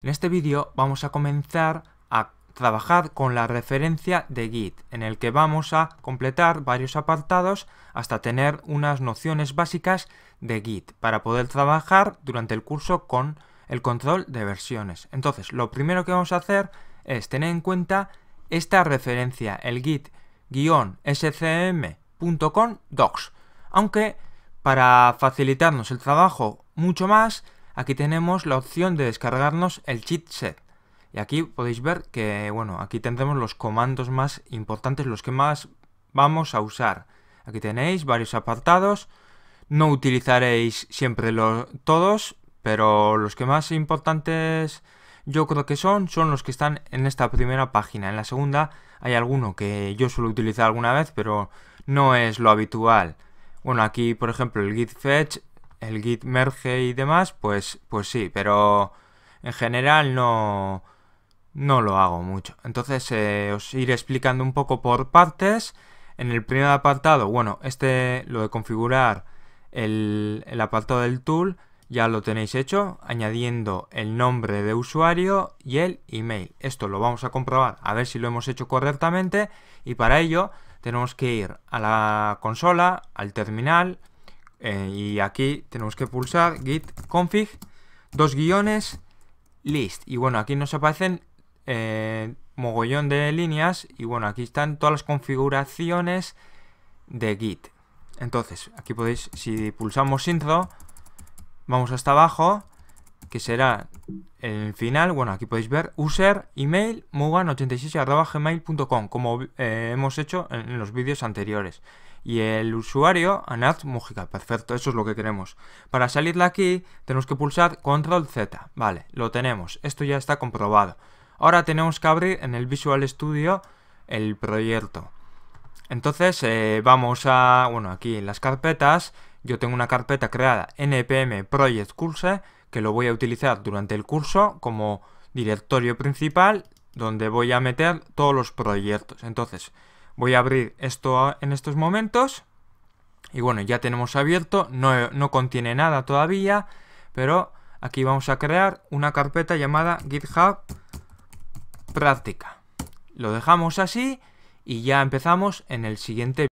En este vídeo vamos a comenzar a trabajar con la referencia de Git, en el que vamos a completar varios apartados hasta tener unas nociones básicas de Git para poder trabajar durante el curso con el control de versiones. Entonces, lo primero que vamos a hacer es tener en cuenta esta referencia, el git-scm.com docs, aunque para facilitarnos el trabajo mucho más, aquí tenemos la opción de descargarnos el cheat set. Y aquí podéis ver que, bueno, aquí tendremos los comandos más importantes, los que más vamos a usar. Aquí tenéis varios apartados. No utilizaréis siempre todos, pero los que más importantes yo creo que son, son los que están en esta primera página. En la segunda hay alguno que yo suelo utilizar alguna vez, pero no es lo habitual. Bueno, aquí por ejemplo el git fetch el git merge y demás, pues, pues sí, pero en general no, no lo hago mucho. Entonces eh, os iré explicando un poco por partes. En el primer apartado, bueno, este lo de configurar el, el apartado del tool ya lo tenéis hecho, añadiendo el nombre de usuario y el email. Esto lo vamos a comprobar a ver si lo hemos hecho correctamente y para ello tenemos que ir a la consola, al terminal, eh, y aquí tenemos que pulsar git config, dos guiones, list. Y bueno, aquí nos aparecen eh, mogollón de líneas y bueno, aquí están todas las configuraciones de git. Entonces, aquí podéis, si pulsamos intro, vamos hasta abajo, que será el final. Bueno, aquí podéis ver user email mugan 86gmailcom como eh, hemos hecho en los vídeos anteriores y el usuario anat música, Perfecto, eso es lo que queremos. Para salir de aquí tenemos que pulsar Control Z. Vale, lo tenemos. Esto ya está comprobado. Ahora tenemos que abrir en el Visual Studio el proyecto. Entonces eh, vamos a, bueno, aquí en las carpetas, yo tengo una carpeta creada npm project curse que lo voy a utilizar durante el curso como directorio principal donde voy a meter todos los proyectos. Entonces, Voy a abrir esto en estos momentos. Y bueno, ya tenemos abierto, no, no contiene nada todavía, pero aquí vamos a crear una carpeta llamada GitHub práctica. Lo dejamos así y ya empezamos en el siguiente